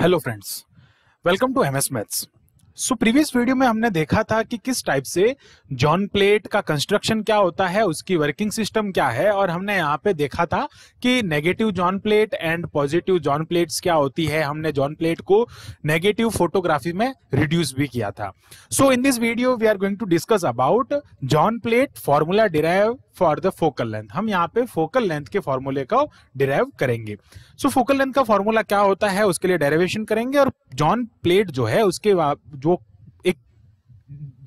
Hello friends welcome to MS maths so previous video में हमने देखा था कि किस टाइप से जॉन प्लेट का कंस्ट्रक्शन क्या होता है उसकी वर्किंग सिस्टम क्या है और हमने यहाँ पे देखा था कि negative zone plate and positive zone plates क्या होती है हमने जॉन प्लेट को नेगेटिव फोटोग्राफी में रिड्यूस भी किया था so in this video we are going to discuss about zone plate formula derive for the focal length हम यहाँ पे फोकल लेंथ के फॉर्मूले का डिराइव करेंगे सो फोकल लेंथ का फॉर्मूला क्या होता है उसके लिए डेरिवेशन करेंगे और जॉन प्लेट जो है उसके जो एक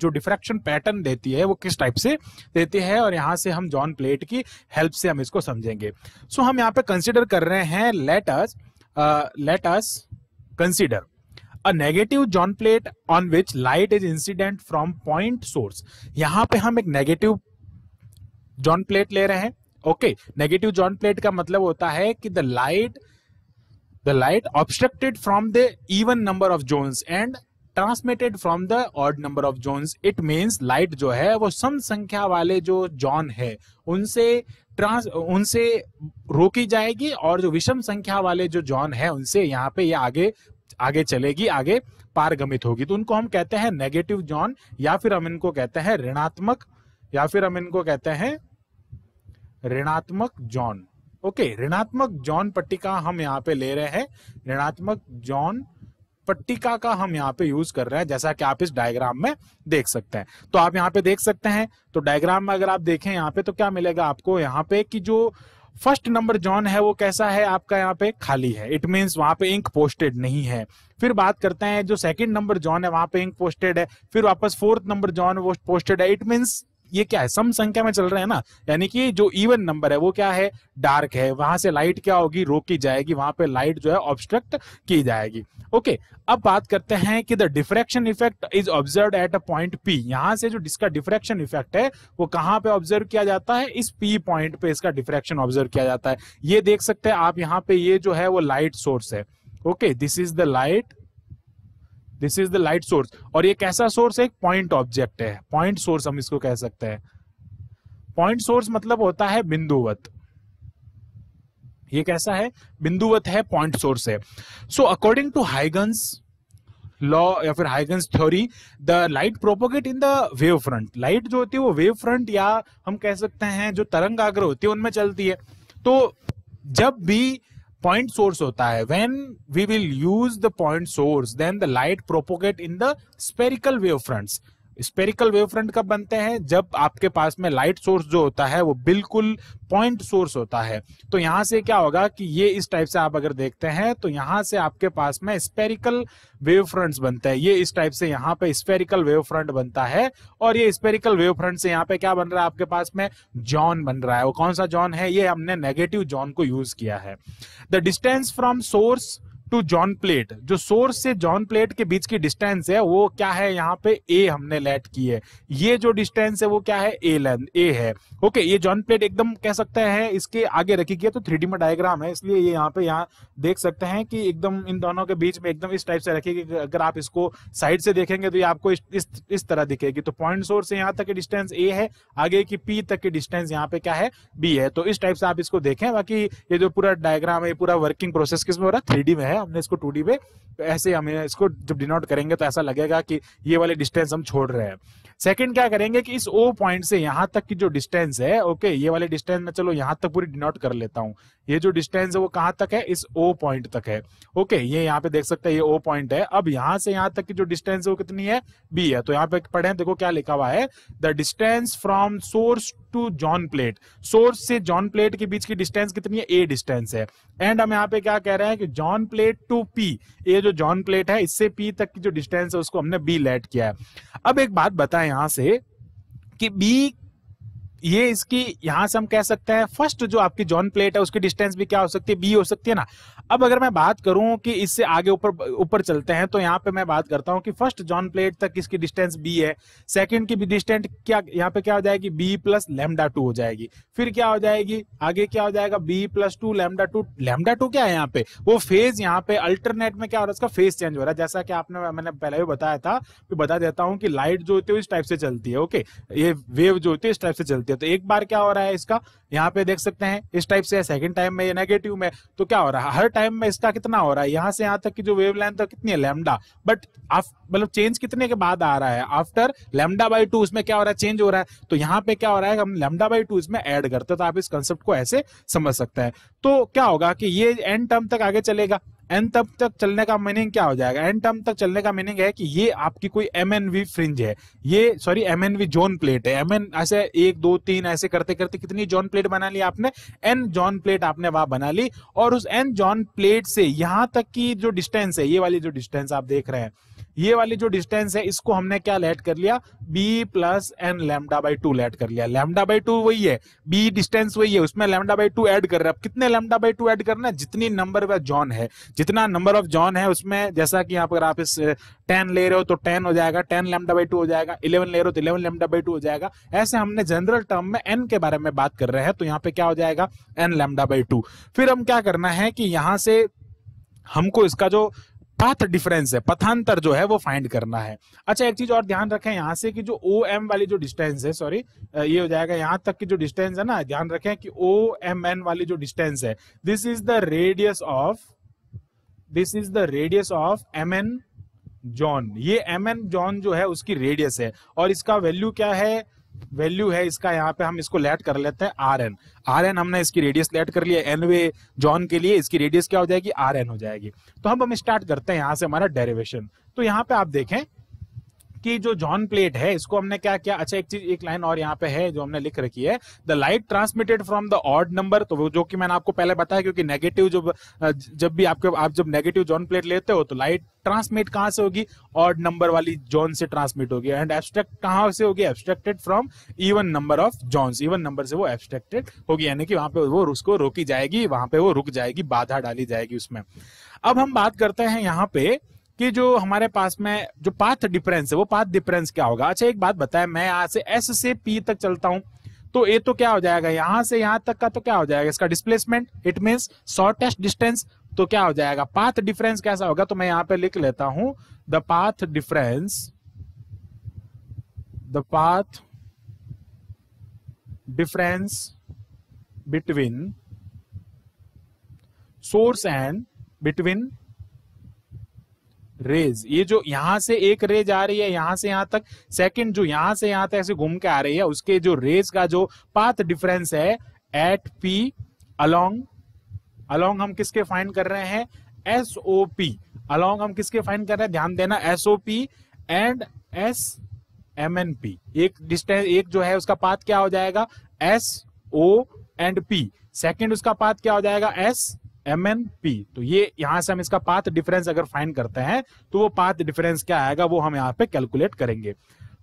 जो डिफ्रैक्शन पैटर्न देती है वो किस टाइप से देती है और यहाँ से हम जॉन प्लेट की हेल्प से हम इसको समझेंगे सो so, हम यहाँ पे कंसिडर कर रहे हैं let's let's consider a negative zone plate on which light is incident from point source यहाँ पे हम एक नेगेटिव जॉन प्लेट ले रहे हैं ओके नेगेटिव जॉन प्लेट का मतलब होता है कि the light the light obstructed from the even number of zones and transmitted from the odd number of zones it means light जो है वो सम संख्या वाले जो जॉन है उनसे ट्रांस उनसे रोकी जाएगी और जो विषम संख्या वाले जो जॉन है उनसे यहाँ पे ये यह आगे आगे चलेगी आगे पारगमित होगी तो उनको हम कहते हैं नेगेटिव जॉन या फिर हम इनको कहते हैं ऋणात्मक या फिर हम इनको कहते हैं ऋणात्मक जॉन ओके ऋणात्मक जॉन पट्टिका हम यहाँ पे ले रहे हैं ऋणात्मक जॉन पट्टिका का हम यहाँ पे यूज कर रहे हैं जैसा कि आप इस डायग्राम में देख सकते हैं तो आप यहाँ पे देख सकते हैं तो डायग्राम में अगर आप देखें यहाँ पे तो क्या मिलेगा आपको यहाँ पे कि जो फर्स्ट नंबर जॉन है वो कैसा है आपका यहाँ पे खाली है इट मीन्स वहां पे इंक पोस्टेड नहीं है फिर बात करते हैं जो सेकंड नंबर जॉन है वहां पे इंक पोस्टेड है फिर वापस फोर्थ नंबर जॉन वो पोस्टेड है इट मीन्स ये क्या है सम संख्या में चल रहे हैं ना यानी कि जो इवन नंबर है वो क्या है डार्क है वहां से लाइट क्या होगी रोकी जाएगी वहां पे लाइट जो है ऑब्स्ट्रक्ट की जाएगी ओके अब बात करते हैं कि the diffraction effect is observe at a point P यहां से जो इसका डिफ्रेक्शन इफेक्ट है वो कहां पे ऑब्जर्व किया जाता है इस पी पॉइंट पे इसका डिफ्रेक्शन ऑब्जर्व किया जाता है ये देख सकते हैं आप यहाँ पे ये जो है वो लाइट सोर्स है okay this is the light this is the light source और ये कैसा सोर्स है पॉइंट ऑब्जेक्ट है पॉइंट सोर्स हम इसको कह सकते हैं पॉइंट सोर्स मतलब होता है बिंदुवत ये कैसा है बिंदुवत है पॉइंट सोर्स है so according to Huygens law या फिर Huygens theory the light propagate in the wave front light जो होती है वो वेव फ्रंट या हम कह सकते हैं जो तरंग आग्रह होती है उनमें चलती है तो जब भी पॉइंट सोर्स होता है when we will use the point source then the light propagate in the spherical wave fronts spherical wave front कब बनते हैं जब आपके पास में लाइट सोर्स जो होता है वो बिल्कुल पॉइंट सोर्स होता है तो यहां से क्या होगा कि ये इस टाइप से आप अगर देखते हैं तो यहां से आपके पास में स्पेरिकल वेव फ्रंट बनते हैं ये इस टाइप से यहाँ पे स्पेरिकल वेव फ्रंट बनता है और ये स्पेरिकल वेव फ्रंट से यहाँ पे क्या बन रहा है आपके पास में जॉन बन रहा है वो कौन सा जॉन है ये हमने नेगेटिव जॉन को यूज किया है the distance from source to zone plate जो सोर्स से जॉन प्लेट के बीच की डिस्टेंस है वो क्या है यहाँ पे ए हमने लेट की है ये जो डिस्टेंस है वो क्या है ए लेंथ ए है ओके ये जॉन प्लेट एकदम कह सकते हैं इसके आगे रखी गई तो थ्री डी में डायग्राम है इसलिए ये यहाँ पे यहाँ देख सकते हैं कि एकदम इन दोनों के बीच में एकदम इस टाइप से रखेगी अगर आप इसको साइड से देखेंगे तो ये आपको इस इस, इस तरह दिखेगी तो पॉइंट सोर्स से यहाँ तक की डिस्टेंस ए है आगे की पी तक की डिस्टेंस यहाँ पे क्या है बी है तो इस टाइप से आप इसको देखें बाकी ये जो पूरा डायग्राम है पूरा वर्किंग प्रोसेस किसमें हो रहा है थ्री में है है हमने इसको टू पे तो ऐसे हमें इसको जब डिनोट करेंगे तो ऐसा लगेगा कि ये वाले डिस्टेंस हम छोड़ रहे हैं सेकंड क्या करेंगे कि इस ओ पॉइंट से यहाँ तक की जो डिस्टेंस है ओके ये वाले डिस्टेंस में चलो यहाँ तक पूरी डिनोट कर लेता हूँ ये जो डिस्टेंस है वो कहाँ तक है इस ओ पॉइंट तक है ओके ये यहाँ पे देख सकते हैं ये ओ पॉइंट है अब यहाँ से यहाँ तक की जो डिस्टेंस है वो कितनी है बी है तो यहाँ पे पढ़े देखो क्या लिखा हुआ है the distance from source to zone plate source से जॉन प्लेट के बीच की डिस्टेंस कितनी है ए डिस्टेंस है एंड हम यहाँ पे क्या कह रहे हैं कि जॉन प्लेट टू पी ये जो जॉन प्लेट है इससे पी तक की जो डिस्टेंस है उसको हमने बी लेट किया है अब एक बात बताए यहां से कि बी ये इसकी यहां से हम कह सकते हैं फर्स्ट जो आपकी जॉन प्लेट है उसकी डिस्टेंस भी क्या हो सकती है बी हो सकती है ना अब अगर मैं बात करूं कि इससे आगे ऊपर ऊपर चलते हैं तो यहाँ पे मैं बात करता हूं कि फर्स्ट जॉन प्लेट तक इसकी डिस्टेंस बी है सेकंड की भी डिस्टेंस क्या यहाँ पे क्या हो जाएगी बी प्लस लेमडा टू हो जाएगी फिर क्या हो जाएगी आगे क्या हो जाएगा B plus two lambda two lambda two क्या है यहाँ पे वो फेज यहाँ पे अल्टरनेट में क्या हो रहा है उसका फेज चेंज हो रहा है जैसा कि आपने मैंने पहले भी बताया था बता देता हूँ कि लाइट जो होती है इस टाइप से चलती है ओके ये वेव जो होती है इस टाइप से चलती है होती है तो एक बार क्या हो रहा है इसका यहाँ पे देख सकते हैं इस टाइप से सेकंड टाइम में ये नेगेटिव में तो क्या हो रहा है हर टाइम में इसका कितना हो रहा है यहाँ से यहाँ तक की जो वेव लेंथ है कितनी है लेमडा बट मतलब चेंज कितने के बाद आ रहा है आफ्टर लेमडा बाई टू उसमें क्या हो रहा है चेंज हो रहा है तो यहाँ पे क्या हो रहा है हम लेमडा बाई टू इसमें एड करते हैं तो आप इस कंसेप्ट को ऐसे समझ सकते हैं तो क्या होगा कि ये एंड टर्म तक आगे चलेगा एन तब तक चलने का मीनिंग क्या हो जाएगा एन टर्म तक चलने का मीनिंग है कि ये आपकी कोई एम एन वी फ्रिंज है ये sorry M N V zone plate है एम एन ऐसे एक दो तीन ऐसे करते करते कितनी जोन प्लेट बना ली आपने एन जोन प्लेट आपने वहां बना ली और उस एन जोन प्लेट से यहां तक की जो डिस्टेंस है ये वाली जो डिस्टेंस आप देख रहे हैं ये वाली जो डिस्टेंस है इसको हमने क्या लेट कर लिया B plus N lambda by two let कर लिया लेमडा बाई टू वही है बी डिस्टेंस वही है उसमें लेमडा बाई टू एड कर रहे हैं कितने लेमडा बाई टू एड करना है जितनी नंबर ऑफ जॉन है जितना नंबर ऑफ जॉन है उसमें जैसा कि यहाँ पर आप इस टेन ले रहे हो तो टेन हो जाएगा टेन लेमडा बाई टू हो जाएगा इलेवन ले रहे हो तो इलेवन लेमडा बाई टू हो जाएगा ऐसे हमने जनरल टर्म में एन के बारे में बात कर रहे हैं तो यहाँ पे क्या हो जाएगा एन लेमडा बाई टू फिर हम क्या करना है कि यहाँ से हमको इसका जो पाथ डिफरेंस है पथांतर जो है वो फाइंड करना है अच्छा एक चीज और ध्यान रखें यहाँ से कि जो ओ एम वाली जो डिस्टेंस है सॉरी ये हो जाएगा यहाँ तक की जो डिस्टेंस है ना ध्यान रखें कि ओ एम एन वाली जो डिस्टेंस है this is the radius of this is the radius of M N zone ये एम एन जॉन जो है उसकी रेडियस है और इसका वैल्यू क्या है वैल्यू है इसका यहाँ पे हम इसको लेट कर लेते हैं आर एन आर एन हमने इसकी रेडियस लेट कर लिया एन वे जॉन के लिए इसकी रेडियस क्या हो जाएगी आर एन हो जाएगी तो हम हम स्टार्ट करते हैं यहाँ से हमारा डेरिवेशन तो यहाँ पे आप देखें कि जो जॉन प्लेट है इसको हमने क्या किया अच्छा एक चीज एक लाइन और यहाँ पे है जो हमने लिख रखी है the light transmitted from the odd number तो जो कि मैंने आपको पहले बताया क्योंकि नेगेटिव जब जब भी आपके आप जब नेगेटिव जॉन प्लेट लेते हो तो लाइट ट्रांसमिट कहां से होगी ऑड नंबर वाली जॉन से ट्रांसमिट होगी एंड एब्स्ट्रैक्ट कहां से होगी abstracted from even number of zones even number से वो एब्स्ट्रैक्टेड होगी यानी कि वहां पे वो उसको रोकी जाएगी वहां पे वो रुक जाएगी बाधा डाली जाएगी उसमें अब हम बात करते हैं यहाँ पे कि जो हमारे पास में जो पाथ डिफरेंस है वो पाथ डिफरेंस क्या होगा अच्छा एक बात बताए मैं यहाँ से एस से पी तक चलता हूँ तो ए तो क्या हो जाएगा यहाँ से यहाँ तक का तो क्या हो जाएगा इसका displacement it mean shortest distance तो क्या हो जाएगा पाथ डिफरेंस कैसा होगा तो मैं यहाँ पे लिख लेता हूं the path difference the path difference between source and between rays ये जो यहाँ से एक रेज आ रही है यहाँ से यहाँ तक सेकंड जो यहाँ से यहाँ तक ऐसे घूम के आ रही है उसके जो रेज का जो पाथ डिफरेंस है एट पी अलोंग अलोंग हम किसके फाइंड कर रहे हैं एस ओ पी अलोंग हम किसके फाइंड कर रहे हैं ध्यान देना S O P and S M N P एक डिस्टेंस एक जो है उसका पाथ क्या हो जाएगा S O and P second उसका पाथ क्या हो जाएगा एस एम एन पी तो ये यहां से हम इसका पाथ डिफरेंस अगर फाइन करते हैं तो वो पाथ डिफरेंस क्या आएगा वो हम यहाँ पे कैलकुलेट करेंगे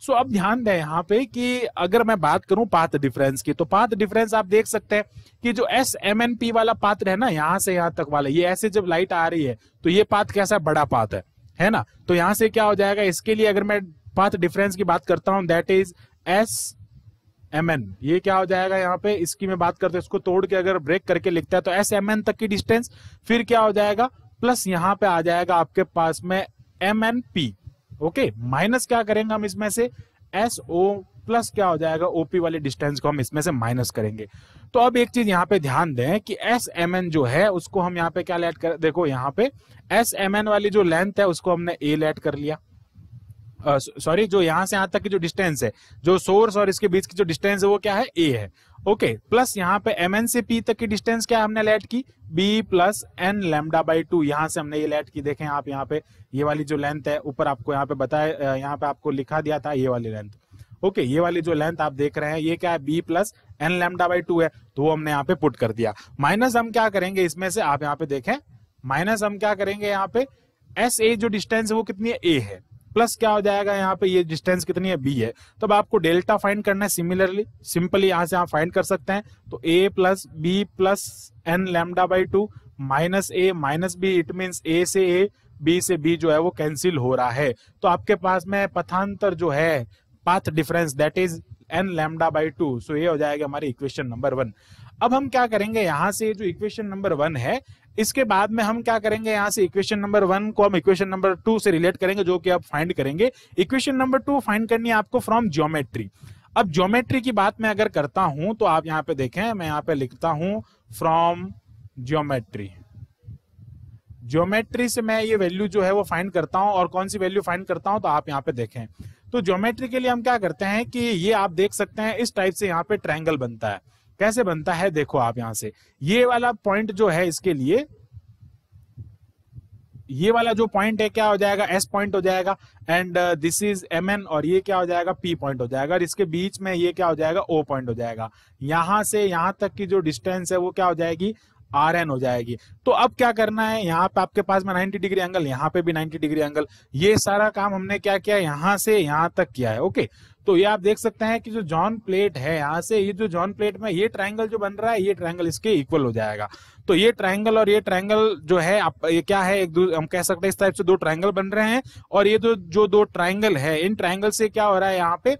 सो so, अब ध्यान दें यहाँ पे कि अगर मैं बात करूं पाथ डिफरेंस की तो पाथ डिफरेंस आप देख सकते हैं कि जो एस एम एन पी वाला पात्र है ना यहां से यहां तक वाला ये ऐसे जब लाइट आ रही है तो ये पाथ कैसा बड़ा पाथ है है ना तो यहां से क्या हो जाएगा इसके लिए अगर मैं पाथ डिफरेंस की बात करता हूं that is S M N ये क्या हो जाएगा यहाँ पे इसकी मैं बात करते इसको तोड़ के अगर ब्रेक करके लिखता है तो एस एम एन तक की डिस्टेंस फिर क्या हो जाएगा प्लस यहाँ पे आ जाएगा आपके पास में M N P okay minus क्या करेंगे हम इसमें से एस ओ प्लस क्या हो जाएगा ओपी वाली डिस्टेंस को हम इसमें से माइनस करेंगे तो अब एक चीज यहाँ पे ध्यान दें कि एस एम एन जो है उसको हम यहाँ पे क्या लेट कर देखो यहाँ पे एस एम एन वाली जो लेंथ है उसको हमने ए लेट कर लिया सॉरी जो यहां से यहां तक की जो डिस्टेंस है जो सोर्स और इसके बीच की जो डिस्टेंस है वो क्या है ए है ओके प्लस यहाँ पे एम एन से पी तक की डिस्टेंस क्या हमने लेट की B plus N lambda by two यहाँ से हमने ये लेट की देखें आप यहाँ पे ये वाली जो लेंथ है ऊपर आपको यहाँ पे बताया यहाँ पे आपको लिखा दिया था ये वाली लेंथ ओके okay, ये वाली जो लेंथ आप देख रहे हैं ये क्या है B plus N lambda by two है तो वो हमने यहाँ पे पुट कर दिया माइनस हम क्या करेंगे इसमें से आप यहाँ पे देखें माइनस हम क्या करेंगे यहाँ पे एस ए जो डिस्टेंस है वो कितनी है ए है प्लस क्या हो जाएगा यहाँ पे ये डिस्टेंस कितनी है बी है तब आपको डेल्टा फाइंड करना है सिमिलरली सिंपली यहाँ से आप फाइंड कर सकते हैं तो A plus B plus N lambda by two minus A minus B it means A से ए बी से बी जो है वो कैंसिल हो रहा है तो आपके पास में पथांतर जो है path difference that is N lambda by two so ये हो जाएगा हमारी इक्वेशन नंबर वन अब हम क्या करेंगे यहाँ से जो इक्वेशन नंबर वन है इसके बाद में हम क्या करेंगे यहाँ से इक्वेशन नंबर वन को हम इक्वेशन नंबर टू से रिलेट करेंगे जो कि आप फाइंड करेंगे इक्वेशन नंबर टू फाइंड करनी है आपको फ्रॉम ज्योमेट्री अब ज्योमेट्री की बात मैं अगर करता हूं तो आप यहाँ पे देखें मैं यहाँ पे लिखता हूं फ्रॉम ज्योमेट्री ज्योमेट्री से मैं ये वैल्यू जो है वो फाइंड करता हूं और कौन सी वैल्यू फाइंड करता हूं तो आप यहाँ पे देखें तो ज्योमेट्री के लिए हम क्या करते हैं कि ये आप देख सकते हैं इस टाइप से यहाँ पे ट्रायंगल बनता है कैसे बनता है देखो आप यहां से ये वाला पॉइंट जो है इसके लिए ये वाला जो पॉइंट है क्या हो जाएगा एस पॉइंट हो जाएगा and this is M N और ये क्या हो जाएगा पी पॉइंट हो जाएगा और इसके बीच में ये क्या हो जाएगा ओ पॉइंट हो जाएगा यहां से यहां तक की जो डिस्टेंस है वो क्या हो जाएगी आर एन हो जाएगी तो अब क्या करना है यहाँ पे आपके पास में 90 डिग्री एंगल यहाँ पे भी 90 डिग्री एंगल ये सारा काम हमने क्या किया यहाँ से यहाँ तक किया है ओके तो ये आप देख सकते हैं कि जो जॉन प्लेट है यहाँ से ये जो जॉन प्लेट में ये ट्राइंगल जो बन रहा है ये ट्राइंगल इसके इक्वल हो जाएगा तो ये ट्राइंगल और ये ट्राइंगल जो है आप ये क्या है एक हम कह सकते हैं इस टाइप से दो ट्राइंगल बन रहे हैं और ये जो जो दो ट्राइंगल है इन ट्राइंगल से क्या हो रहा है यहाँ पे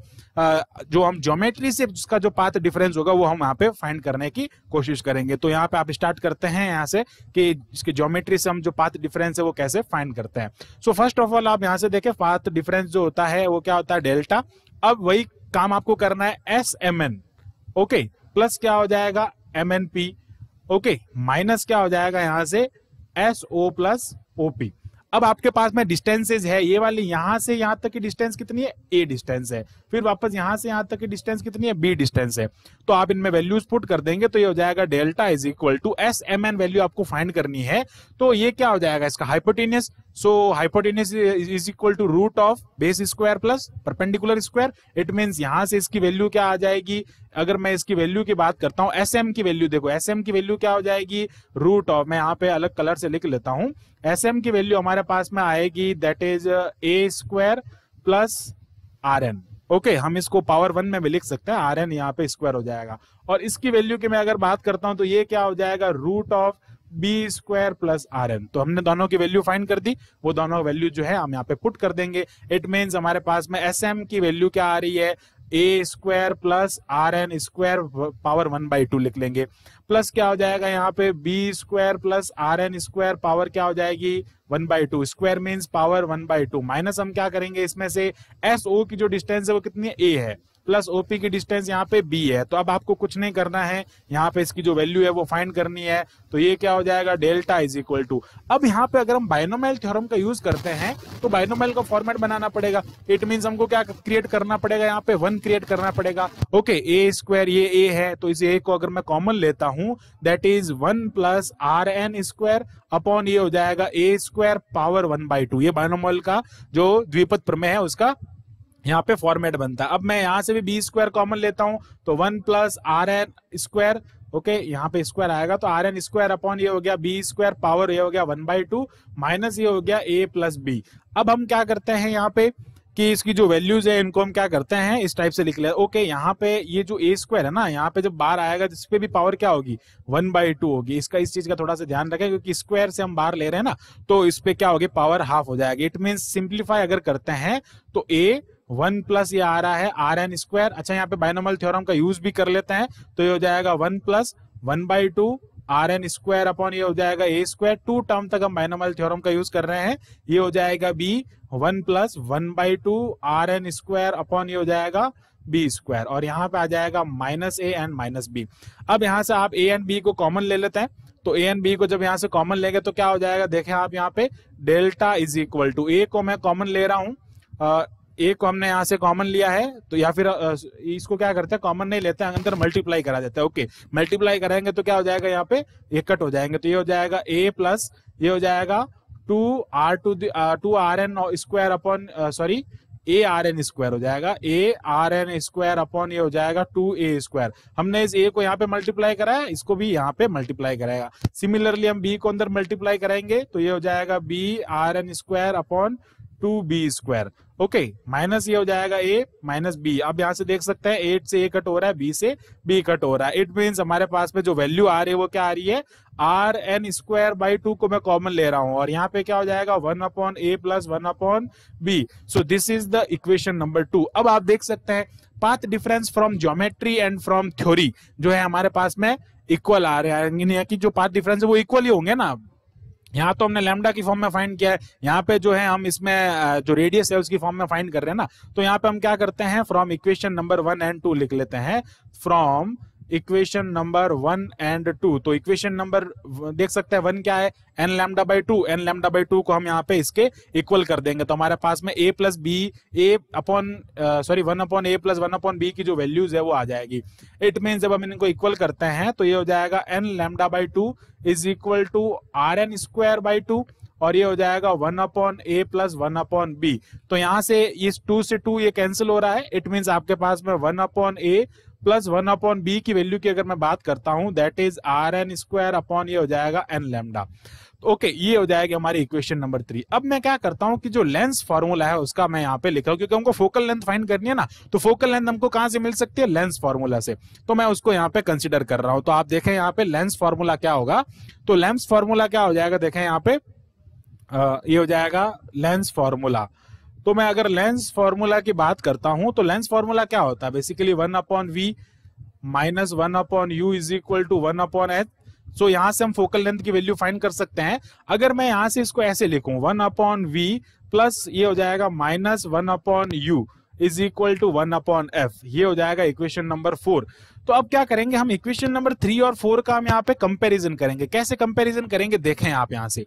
जो हम ज्योमेट्री से जिसका जो पाथ डिफरेंस होगा वो हम यहाँ पे फाइंड करने की कोशिश करेंगे तो यहाँ पे आप स्टार्ट करते हैं यहाँ से कि इसके ज्योमेट्री से हम जो पाथ डिफरेंस है वो कैसे फाइंड करते हैं सो फर्स्ट ऑफ ऑल आप यहाँ से देखें पाथ डिफरेंस जो होता है वो क्या होता है डेल्टा अब वही काम आपको करना है S M N okay plus क्या हो जाएगा M N P okay minus क्या हो जाएगा यहाँ से एस ओ प्लस ओपी अब आपके पास में डिस्टेंसेज है ये वाली यहां से यहां तक की डिस्टेंस कितनी है ए डिस्टेंस है फिर वापस यहाँ से यहाँ तक की डिस्टेंस कितनी है बी डिस्टेंस है तो आप इनमें वैल्यूज पुट कर देंगे तो ये हो जाएगा delta is equal to S M N value आपको फाइंड करनी है तो ये क्या हो जाएगा इसका hypotenuse so hypotenuse is equal to root of base square plus perpendicular square it means यहाँ से इसकी वैल्यू क्या आ जाएगी अगर मैं इसकी वैल्यू की बात करता हूँ एस एम की वैल्यू देखो एस एम की वैल्यू क्या हो जाएगी रूट ऑफ मैं यहाँ पे अलग कलर से लिख लेता हूँ एस एम की वैल्यू हमारे पास में आएगी that is A square plus R N okay हम इसको पावर वन में भी लिख सकते हैं आर एन यहाँ पे स्क्वायर हो जाएगा और इसकी वैल्यू की मैं अगर बात करता हूं तो ये क्या हो जाएगा root of B square plus R N तो हमने दोनों की वैल्यू फाइंड कर दी वो दोनों वैल्यू जो है हम यहाँ पे पुट कर देंगे इट मीन हमारे पास में एस एम की वैल्यू क्या आ रही है A square plus R N square power one by two लिख लेंगे प्लस क्या हो जाएगा यहाँ पे B square plus R N square power क्या हो जाएगी one by two square means power one by two minus हम क्या करेंगे इसमें से एस ओ की जो डिस्टेंस है वो कितनी है ए है प्लस ओपी की डिस्टेंस यहाँ पे बी है तो अब आपको कुछ नहीं करना है यहाँ पे इसकी जो वैल्यू है वो फाइंड करनी है तो ये क्या हो जाएगा डेल्टा इज इक्वल टू अब यहाँ पे अगर हम बाइनोमेल थ्योरम का यूज करते हैं तो बायनोमेल का फॉर्मेट बनाना पड़ेगा इट मीन्स हमको क्या क्रिएट करना पड़ेगा यहाँ पे वन क्रिएट करना पड़ेगा ओके ए स्क्वायर ये ए है तो इस ए को अगर मैं कॉमन लेता हूँ that is one plus R N square upon ये हो जाएगा A square power one by two ये बाइनोमल का जो द्विपद प्रमेय है उसका यहाँ पे फॉर्मेट बनता है अब मैं यहाँ से भी बी स्क्वायर कॉमन लेता हूँ तो one plus R N square okay यहाँ पे स्क्वायर आएगा तो आर एन स्क्वायर अपॉन ये हो गया बी स्क्वायर पावर ये हो गया वन बाई टू माइनस ये हो गया ए प्लस बी अब हम क्या करते हैं यहाँ पे कि इसकी जो वैल्यूज है इनको हम क्या करते हैं इस टाइप से लिख ले ओके यहाँ पे ये जो ए स्क्वायर है ना यहाँ पे जब बार आएगा तो पे भी पावर क्या होगी वन बाई टू होगी इसका इस चीज का थोड़ा सा ध्यान रखें क्योंकि स्क्वायर से हम बार ले रहे हैं ना तो इस पे क्या होगी पावर हाफ हो जाएगी इट मीन सिंप्लीफाई अगर करते हैं तो ए वन प्लस ये आ रहा है आर एन स्क्वायर अच्छा यहाँ पे बाइनोमल थ्योरम का यूज भी कर लेते हैं तो ये हो जाएगा one plus one by two R N square upon ये हो जाएगा ए स्क्वायर टू टर्म तक हम बाइनोमल थ्योरम का यूज कर रहे हैं ये हो जाएगा B one plus one by two R N square upon ये हो जाएगा बी स्क्वायर और यहाँ पे आ जाएगा minus A and minus B अब यहाँ से आप ए एंड बी को कॉमन ले लेते हैं तो ए एंड बी को जब यहाँ से कॉमन लेंगे तो क्या हो जाएगा देखें आप यहाँ पे delta is equal to A को मैं कॉमन ले रहा हूँ ए को हमने यहाँ से कॉमन लिया है तो या फिर इसको क्या करते हैं कॉमन नहीं लेते हैं अंदर मल्टीप्लाई करा देते हैं ओके मल्टीप्लाई कराएंगे तो क्या हो जाएगा यहाँ पे एक कट हो जाएंगे तो ये हो जाएगा ए प्लस ये हो जाएगा two R two two R N square upon sorry A R N square हो जाएगा A R N square upon ये हो जाएगा टू ए स्क्वायर हमने इस ए को यहाँ पे मल्टीप्लाई कराया इसको भी यहाँ पे मल्टीप्लाई कराएगा सिमिलरली हम बी को अंदर मल्टीप्लाई कराएंगे तो ये हो जाएगा B R N square upon two B square okay minus ये हो जाएगा ए माइनस बी आप यहाँ से देख सकते हैं एट से ए कट हो रहा है बी से बी कट हो रहा है इट मीन्स हमारे पास में जो वैल्यू आ रही है वो क्या आ रही है R N square by two को मैं कॉमन ले रहा हूँ और यहाँ पे क्या हो जाएगा one upon A plus one upon B so this is the equation number two अब आप देख सकते हैं path difference from geometry and from theory जो है हमारे पास में इक्वल आ रहे हैं कि जो पाथ डिफरेंस है वो इक्वल ही होंगे ना यहाँ तो हमने लेमडा की फॉर्म में फाइंड किया है यहाँ पे जो है हम इसमें जो रेडियस है उसकी फॉर्म में फाइंड कर रहे हैं ना तो यहाँ पे हम क्या करते हैं from equation number one and two लिख लेते हैं from equation number one and two तो इक्वेशन नंबर देख सकते हैं वन क्या है N lambda by two N lambda by two को हम यहाँ पे इसके इक्वल कर देंगे तो हमारे पास में A plus B A upon sorry one upon A plus one upon B की जो वैल्यूज है वो आ जाएगी इट मीन जब हम इनको इक्वल करते हैं तो ये हो जाएगा N lambda by two is equal to R N square by two और ये हो जाएगा one upon A plus one upon B तो यहाँ से इस टू से टू ये कैंसिल हो रहा है इट मीन्स आपके पास में one upon A plus one upon B की वैल्यू की अगर मैं बात करता हूं that is R N square upon ये हो जाएगा एन लेमडा तो ओके ये हो जाएगा हमारी इक्वेशन नंबर थ्री अब मैं क्या करता हूं कि जो लेंस फॉर्मूला है उसका मैं यहाँ पे लिखा हूँ क्योंकि हमको फोकल लेंथ फाइंड करनी है ना तो फोकल लेंथ हमको कहां से मिल सकती है लेंस फॉर्मूला से तो मैं उसको यहाँ पे कंसिडर कर रहा हूँ तो आप देखें यहाँ पे लेंस फॉर्मूला क्या होगा तो लेंस फॉर्मूला क्या हो जाएगा देखें यहाँ पे आ, ये हो जाएगा लेंस फॉर्मूला तो मैं अगर लेंस फॉर्मूला की बात करता हूं तो लेंस फॉर्मूला क्या होता है basically one upon V minus one upon U is equal to one upon H so यहां से हम फोकल लेंथ की वैल्यू फाइंड कर सकते हैं अगर मैं यहां से इसको ऐसे लिखूं वन अपॉन वी प्लस ये हो जाएगा minus one upon U is equal to one upon F ये हो जाएगा इक्वेशन नंबर फोर तो अब क्या करेंगे हम इक्वेशन नंबर थ्री और फोर का हम यहाँ पे कंपैरिजन करेंगे कैसे कंपैरिजन करेंगे देखें आप यहाँ से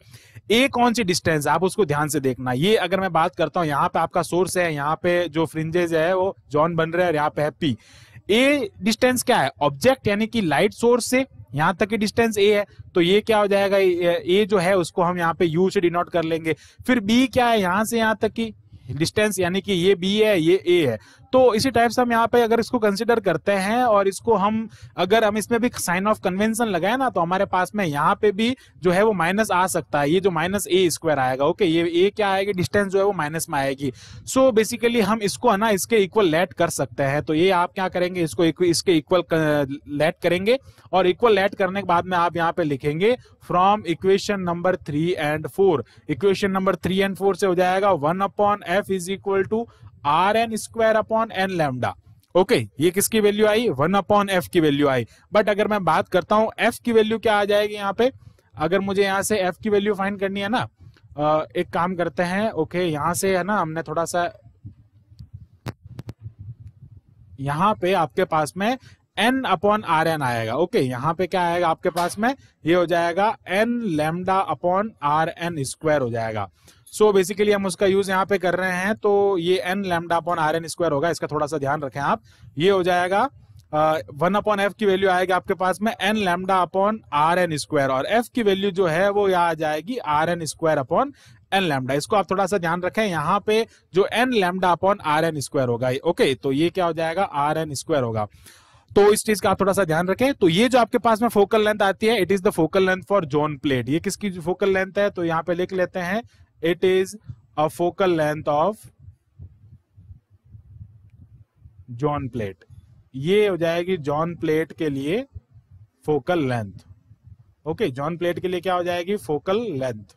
ए कौन सी डिस्टेंस आप उसको ध्यान से देखना ये अगर मैं बात करता हूँ यहाँ पे आपका सोर्स है यहाँ पे जो फ्रिंजेज है वो जॉन बन रहे हैं और यहाँ पे है पी ए डिस्टेंस क्या है ऑब्जेक्ट यानी कि लाइट सोर्स से यहाँ तक की डिस्टेंस ए है तो ये क्या हो जाएगा ए जो है उसको हम यहाँ पे यू से डिनोट कर लेंगे फिर बी क्या है यहाँ से यहाँ तक की डिस्टेंस यानी कि ये बी है ये ए है तो इसी टाइप से हम यहाँ पे अगर इसको कंसिडर करते हैं और इसको हम अगर हम इसमें भी साइन ऑफ कन्वेंशन लगाए ना तो हमारे पास में यहाँ पे भी जो है वो माइनस आ सकता है ये जो माइनस ए स्क्वायर आएगा ओके ये ए क्या आएगी डिस्टेंस जो है वो माइनस में आएगी सो so, बेसिकली हम इसको है ना इसके इक्वल लेट कर सकते हैं तो ये आप क्या करेंगे इसको इसके इक्वल लेट करेंगे और इक्वल लेट करने के बाद में आप यहाँ पे लिखेंगे from equation number three and four equation number three and four से हो जाएगा one upon F is equal to R N square upon N lambda okay okay, ये किसकी वैल्यू आई वन अपॉन एफ की वैल्यू आई बट अगर मैं बात करता हूं एफ की वैल्यू क्या आ जाएगी यहाँ पे अगर मुझे यहाँ से एफ की वैल्यू फाइंड करनी है ना एक काम करते हैं ओके okay, यहाँ से है ना हमने थोड़ा सा यहाँ पे आपके पास में एन अपॉन आर एन आएगा ओके okay, यहाँ पे क्या आएगा आपके पास में ये हो जाएगा N lambda upon R N square हो जाएगा सो so बेसिकली हम उसका यूज यहाँ पे कर रहे हैं तो ये N lambda upon R N square होगा इसका थोड़ा सा ध्यान रखें आप ये हो जाएगा वन अपॉन एफ की वैल्यू आएगी आपके पास में N lambda upon R N square और एफ की वैल्यू जो है वो यहाँ आ जाएगी R N square upon N lambda इसको आप थोड़ा सा ध्यान रखें यहाँ पे जो N lambda upon R N square होगा ओके तो ये क्या हो जाएगा आर एन स्क्वायर होगा तो इस चीज का आप थोड़ा सा ध्यान रखें तो ये जो आपके पास में फोकल लेंथ आती है it is the focal length for zone plate ये किसकी फोकल लेंथ है तो यहाँ पे लिख लेते हैं it is a focal length of zone plate ये हो जाएगी जॉन प्लेट के लिए focal length okay zone plate के लिए क्या हो जाएगी फोकल लेंथ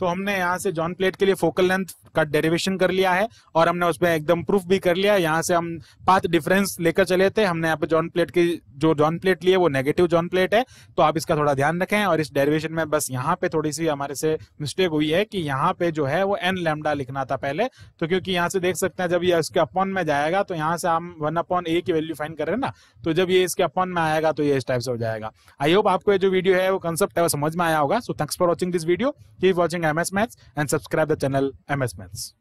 तो हमने यहां से जॉन प्लेट के लिए फोकल लेंथ का डेरिवेशन कर लिया है और हमने उसमें एकदम प्रूफ भी कर लिया यहाँ से हम पाथ डिफरेंस लेकर चले थे हमने यहाँ पे जॉन प्लेट की जो जॉन प्लेट लिए वो नेगेटिव जॉन प्लेट है तो आप इसका थोड़ा ध्यान रखें और इस डेरिवेशन में बस यहाँ पे थोड़ी सी हमारे से मिस्टेक हुई है कि यहाँ पे जो है वो एन लेमडा लिखना था पहले तो क्योंकि यहाँ से देख सकते हैं जब ये इसके अपॉन में जाएगा तो यहाँ से हम वन अपॉन ए की वैल्यू फाइन कर रहे हैं ना तो जब ये इसके अपॉन में आएगा तो ये इस टाइप से हो जाएगा आई होप आपको ये जो वीडियो है वो कंसेप्ट है वो समझ में आया होगा so thanks for watching this video keep watching M S maths and subscribe the channel M S maths Smiths.